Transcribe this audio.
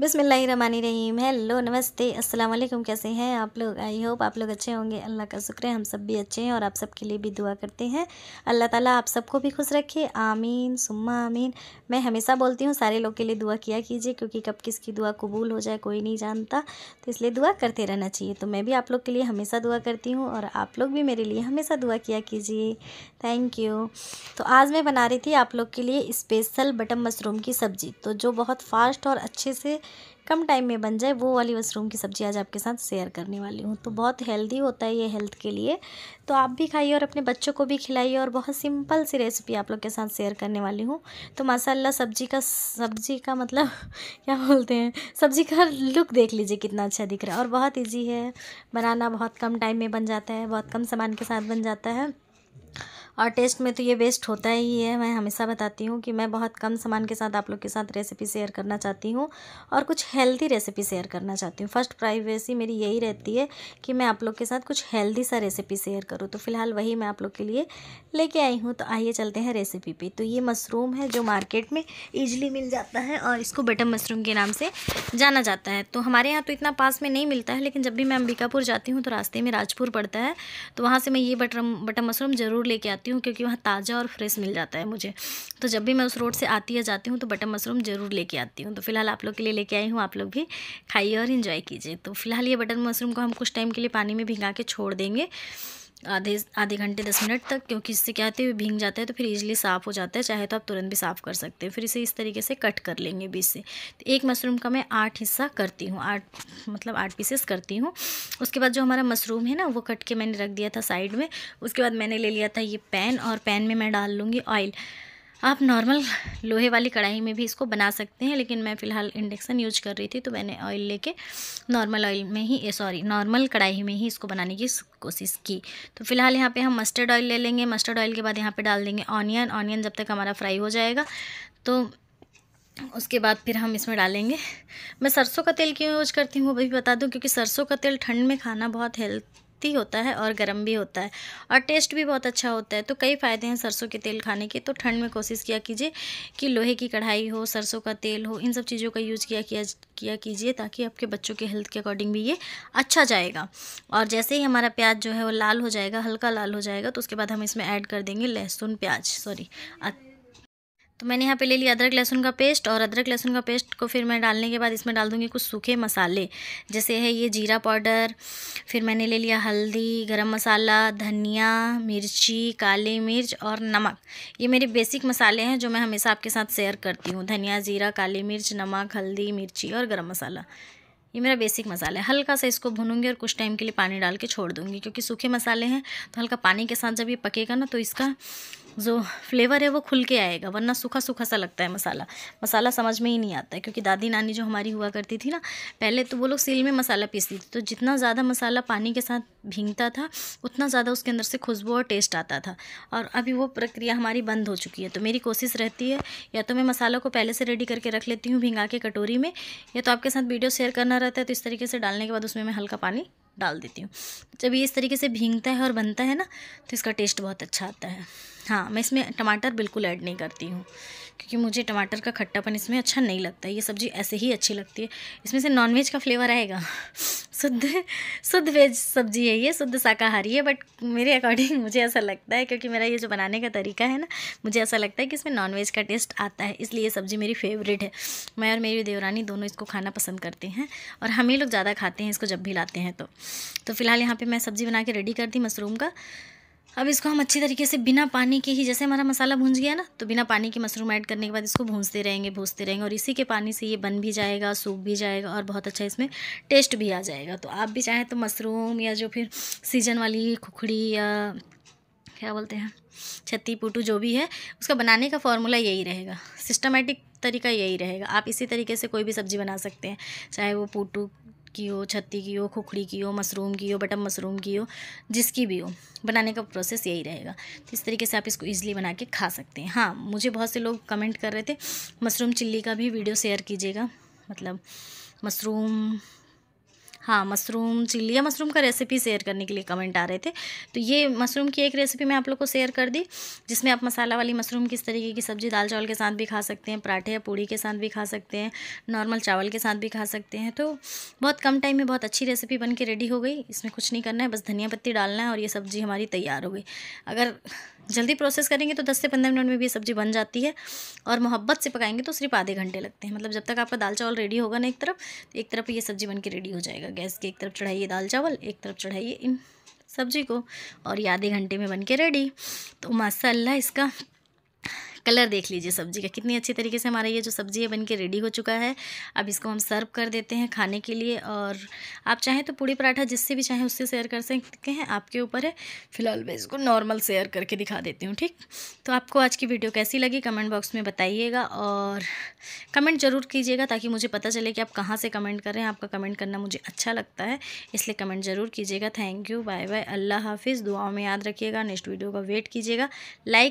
बिसमीम हेलो नमस्ते अस्सलाम वालेकुम कैसे हैं आप लोग आई होप आप लोग अच्छे होंगे अल्लाह का शुक्र है हम सब भी अच्छे हैं और आप सबके लिए भी दुआ करते हैं अल्लाह ताला आप सबको भी खुश रखे आमीन सुम्मा आमीन मैं हमेशा बोलती हूँ सारे लोग के लिए दुआ किया कीजिए क्योंकि कब किसकी दुआ कबूल हो जाए कोई नहीं जानता तो इसलिए दुआ करते रहना चाहिए तो मैं भी आप लोग के लिए हमेशा दुआ करती हूँ और आप लोग भी मेरे लिए हमेशा दुआ किया कीजिए थैंक यू तो आज मैं बना रही थी आप लोग के लिए स्पेशल बटन मशरूम की सब्ज़ी तो जो बहुत फास्ट और अच्छे से कम टाइम में बन जाए वो वाली मशरूम की सब्ज़ी आज आपके साथ शेयर करने वाली हूँ तो बहुत हेल्दी होता है ये हेल्थ के लिए तो आप भी खाइए और अपने बच्चों को भी खिलाइए और बहुत सिंपल सी रेसिपी आप लोग के साथ शेयर करने वाली हूँ तो माशाला सब्ज़ी का सब्ज़ी का मतलब क्या बोलते हैं सब्ज़ी का लुक देख लीजिए कितना अच्छा दिख रहा है और बहुत ईजी है बनाना बहुत कम टाइम में बन जाता है बहुत कम सामान के साथ बन जाता है और टेस्ट में तो ये वेस्ट होता ही है मैं हमेशा बताती हूँ कि मैं बहुत कम सामान के साथ आप लोग के साथ रेसिपी शेयर करना चाहती हूँ और कुछ हेल्दी रेसिपी शेयर करना चाहती हूँ फर्स्ट प्राइवेसी मेरी यही रहती है कि मैं आप लोग के साथ कुछ हेल्दी सा रेसिपी शेयर करूँ तो फिलहाल वही मैं आप लोग के लिए लेके आई हूँ तो आइए चलते हैं रेसिपी पर तो ये मशरूम है जो मार्केट में ईजिली मिल जाता है और इसको बटर मशरूम के नाम से जाना जाता है तो हमारे यहाँ तो इतना पास में नहीं मिलता है लेकिन जब भी मैं अंबिकापुर जाती हूँ तो रास्ते में राजपुर पड़ता है तो वहाँ से मैं ये बटर बटर मशरूम ज़रूर लेके आती जाती हूँ क्योंकि वहाँ ताज़ा और फ्रेश मिल जाता है मुझे तो जब भी मैं उस रोड से आती या जाती हूँ तो बटर मशरूम ज़रूर लेके आती हूँ तो फिलहाल आप लोग के लिए लेके आई हूँ आप लोग भी खाइए और इन्जॉय कीजिए तो फिलहाल ये बटर मशरूम को हम कुछ टाइम के लिए पानी में भिगा के छोड़ देंगे आधे आधे घंटे दस मिनट तक क्योंकि इससे क्या होते है भींग जाता है तो फिर ईजिली साफ़ हो जाता है चाहे तो आप तुरंत भी साफ़ कर सकते हैं फिर इसे इस तरीके से कट कर लेंगे बीच से तो एक मशरूम का मैं आठ हिस्सा करती हूँ आठ मतलब आठ पीसेस करती हूँ उसके बाद जो हमारा मशरूम है ना वो कट के मैंने रख दिया था साइड में उसके बाद मैंने ले लिया था ये पैन और पैन में मैं डाल लूँगी ऑयल आप नॉर्मल लोहे वाली कढ़ाई में भी इसको बना सकते हैं लेकिन मैं फ़िलहाल इंडक्शन यूज कर रही थी तो मैंने ऑयल लेके नॉर्मल ऑयल में ही सॉरी नॉर्मल कढ़ाई में ही इसको बनाने की कोशिश की तो फिलहाल यहाँ पे हम मस्टर्ड ऑयल ले लेंगे मस्टर्ड ऑयल के बाद यहाँ पे डाल देंगे ऑनियन ऑनियन जब तक हमारा फ्राई हो जाएगा तो उसके बाद फिर हम इसमें डालेंगे मैं सरसों का तेल क्यों यूज करती हूँ वो भी बता दूँ क्योंकि सरसों का तेल ठंड में खाना बहुत हेल्थ हेल्थी होता है और गर्म भी होता है और टेस्ट भी बहुत अच्छा होता है तो कई फ़ायदे हैं सरसों के तेल खाने के तो ठंड में कोशिश किया कीजिए कि लोहे की कढ़ाई हो सरसों का तेल हो इन सब चीज़ों का यूज़ किया किया किया कीजिए ताकि आपके बच्चों के हेल्थ के अकॉर्डिंग भी ये अच्छा जाएगा और जैसे ही हमारा प्याज जो है वो लाल हो जाएगा हल्का लाल हो जाएगा तो उसके बाद हम इसमें ऐड कर देंगे लहसुन प्याज सॉरी तो मैंने यहाँ पे ले लिया अदरक लहसुन का पेस्ट और अदरक लहसुन का पेस्ट को फिर मैं डालने के बाद इसमें डाल दूँगी कुछ सूखे मसाले जैसे है ये जीरा पाउडर फिर मैंने ले लिया हल्दी गरम मसाला धनिया मिर्ची काली मिर्च और नमक ये मेरे बेसिक मसाले हैं जो मैं हमेशा आपके साथ शेयर करती हूँ धनिया ज़ीरा काली मिर्च नमक हल्दी मिर्ची और गर्म मसाला ये मेरा बेसिक मसाला है हल्का सा इसको भूनूंगी और कुछ टाइम के लिए पानी डाल के छोड़ दूँगी क्योंकि सूखे मसाले हैं तो हल्का पानी के साथ जब ये पकेगा ना तो इसका जो फ्लेवर है वो खुल के आएगा वरना सूखा सूखा सा लगता है मसाला मसाला समझ में ही नहीं आता है क्योंकि दादी नानी जो हमारी हुआ करती थी ना पहले तो वो लोग सील में मसाला पीसती थी तो जितना ज़्यादा मसाला पानी के साथ भींगता था उतना ज़्यादा उसके अंदर से खुशबू और टेस्ट आता था और अभी वो प्रक्रिया हमारी बंद हो चुकी है तो मेरी कोशिश रहती है या तो मैं मसाला को पहले से रेडी करके रख लेती हूँ भींगा के कटोरी में या तो आपके साथ वीडियो शेयर करना रहता है तो इस तरीके से डालने के बाद उसमें मैं हल्का पानी डाल देती हूँ जब ये इस तरीके से भींगता है और बनता है ना तो इसका टेस्ट बहुत अच्छा आता है हाँ मैं इसमें टमाटर बिल्कुल ऐड नहीं करती हूँ क्योंकि मुझे टमाटर का खट्टापन इसमें अच्छा नहीं लगता ये सब्ज़ी ऐसे ही अच्छी लगती है इसमें से नॉनवेज का फ्लेवर आएगा शुद्ध शुद्ध वेज सब्ज़ी है ये शुद्ध शाकाहारी है बट मेरे अकॉर्डिंग मुझे ऐसा लगता है क्योंकि मेरा ये जो बनाने का तरीका है ना मुझे ऐसा लगता है कि इसमें नॉनवेज का टेस्ट आता है इसलिए ये सब्ज़ी मेरी फेवरेट है मैं और मेरी देवरानी दोनों इसको खाना पसंद करते हैं और हम ही लोग ज़्यादा खाते हैं इसको जब भी लाते हैं तो, तो फ़िलहाल यहाँ पर मैं सब्ज़ी बना के रेडी कर दी मशरूम का अब इसको हम अच्छी तरीके से बिना पानी के ही जैसे हमारा मसाला भूंज गया ना तो बिना पानी के मशरूम ऐड करने के बाद इसको भूंजते रहेंगे भूजते रहेंगे और इसी के पानी से ये बन भी जाएगा सूख भी जाएगा और बहुत अच्छा इसमें टेस्ट भी आ जाएगा तो आप भी चाहें तो मशरूम या जो फिर सीजन वाली खुखड़ी या क्या बोलते हैं छत्ती पुटू जो भी है उसका बनाने का फॉर्मूला यही रहेगा सिस्टमेटिक तरीका यही रहेगा आप इसी तरीके से कोई भी सब्ज़ी बना सकते हैं चाहे वो पुटू की हो छत्ती की हो खुखड़ी की हो मशरूम की हो बटन मशरूम की हो जिसकी भी हो बनाने का प्रोसेस यही रहेगा तो इस तरीके से आप इसको ईजिली बना के खा सकते हैं हाँ मुझे बहुत से लोग कमेंट कर रहे थे मशरूम चिल्ली का भी वीडियो शेयर कीजिएगा मतलब मशरूम हाँ मशरूम चिल्ली या मशरूम का रेसिपी शेयर करने के लिए कमेंट आ रहे थे तो ये मशरूम की एक रेसिपी मैं आप लोग को शेयर कर दी जिसमें आप मसाला वाली मशरूम किस तरीके की सब्ज़ी दाल चावल के साथ भी खा सकते हैं पराठे या पूड़ी के साथ भी खा सकते हैं नॉर्मल चावल के साथ भी खा सकते हैं तो बहुत कम टाइम में बहुत अच्छी रेसिपी बन के रेडी हो गई इसमें कुछ नहीं करना है बस धनिया पत्ती डालना है और ये सब्ज़ी हमारी तैयार हो गई अगर जल्दी प्रोसेस करेंगे तो 10 से 15 मिनट में भी सब्ज़ी बन जाती है और मोहब्बत से पकाएंगे तो सिर्फ आधे घंटे लगते हैं मतलब जब तक आपका दाल चावल रेडी होगा ना एक तरफ तो एक तरफ ये सब्ज़ी बन के रेडी हो जाएगा गैस की एक तरफ चढ़ाइए दाल चावल एक तरफ चढ़ाइए इन सब्ज़ी को और ये आधे घंटे में बन के रेडी तो माशाला इसका कलर देख लीजिए सब्जी का कितनी अच्छी तरीके से हमारा ये जो सब्जी है बन के रेडी हो चुका है अब इसको हम सर्व कर देते हैं खाने के लिए और आप चाहें तो पूड़ी पराठा जिससे भी चाहें उससे शेयर कर सकते हैं आपके ऊपर है फिलहाल मैं इसको नॉर्मल शेयर करके दिखा देती हूँ ठीक तो आपको आज की वीडियो कैसी लगी कमेंट बॉक्स में बताइएगा और कमेंट ज़रूर कीजिएगा ताकि मुझे पता चले कि आप कहाँ से कमेंट कर रहे हैं आपका कमेंट करना मुझे अच्छा लगता है इसलिए कमेंट ज़रूर कीजिएगा थैंक यू बाय बाय अल्लाह हाफिज़ दुआओं में याद रखिएगा नेक्स्ट वीडियो का वेट कीजिएगा लाइक